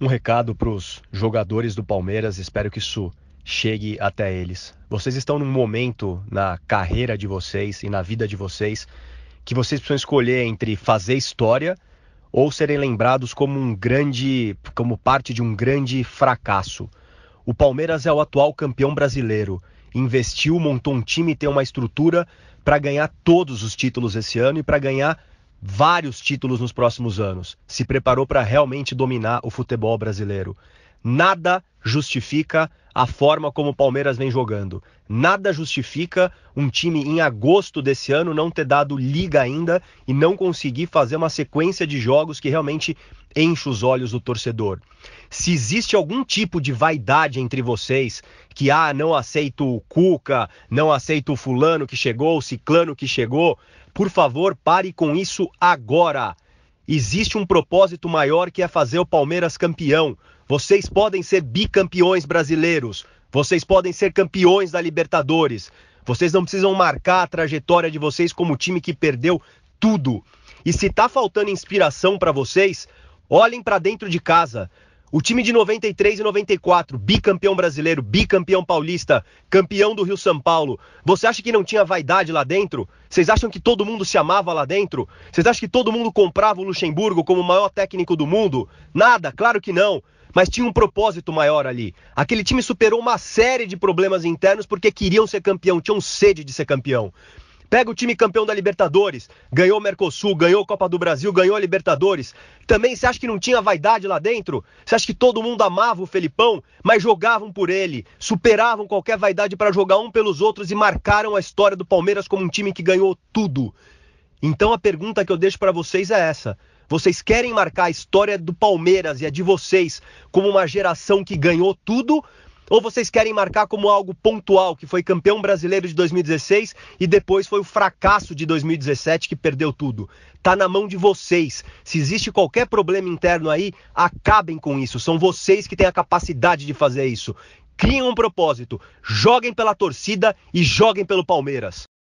Um recado para os jogadores do Palmeiras, espero que isso chegue até eles. Vocês estão num momento na carreira de vocês e na vida de vocês que vocês precisam escolher entre fazer história ou serem lembrados como um grande, como parte de um grande fracasso. O Palmeiras é o atual campeão brasileiro. Investiu, montou um time, tem uma estrutura para ganhar todos os títulos esse ano e para ganhar vários títulos nos próximos anos. Se preparou para realmente dominar o futebol brasileiro. Nada justifica a forma como o Palmeiras vem jogando. Nada justifica um time em agosto desse ano não ter dado liga ainda e não conseguir fazer uma sequência de jogos que realmente enche os olhos do torcedor. Se existe algum tipo de vaidade entre vocês, que ah, não aceito o Cuca, não aceito o fulano que chegou, o ciclano que chegou, por favor, pare com isso agora. Existe um propósito maior que é fazer o Palmeiras campeão. Vocês podem ser bicampeões brasileiros. Vocês podem ser campeões da Libertadores. Vocês não precisam marcar a trajetória de vocês como time que perdeu tudo. E se tá faltando inspiração para vocês, olhem para dentro de casa. O time de 93 e 94, bicampeão brasileiro, bicampeão paulista, campeão do Rio São Paulo. Você acha que não tinha vaidade lá dentro? Vocês acham que todo mundo se amava lá dentro? Vocês acham que todo mundo comprava o Luxemburgo como o maior técnico do mundo? Nada, claro que não. Mas tinha um propósito maior ali. Aquele time superou uma série de problemas internos porque queriam ser campeão, tinham sede de ser campeão. Pega o time campeão da Libertadores, ganhou o Mercosul, ganhou a Copa do Brasil, ganhou a Libertadores. Também você acha que não tinha vaidade lá dentro? Você acha que todo mundo amava o Felipão, mas jogavam por ele, superavam qualquer vaidade para jogar um pelos outros e marcaram a história do Palmeiras como um time que ganhou tudo? Então a pergunta que eu deixo para vocês é essa: vocês querem marcar a história do Palmeiras e a de vocês como uma geração que ganhou tudo ou vocês querem marcar como algo pontual, que foi campeão brasileiro de 2016 e depois foi o fracasso de 2017 que perdeu tudo? Tá na mão de vocês. Se existe qualquer problema interno aí, acabem com isso. São vocês que têm a capacidade de fazer isso. Criem um propósito, joguem pela torcida e joguem pelo Palmeiras.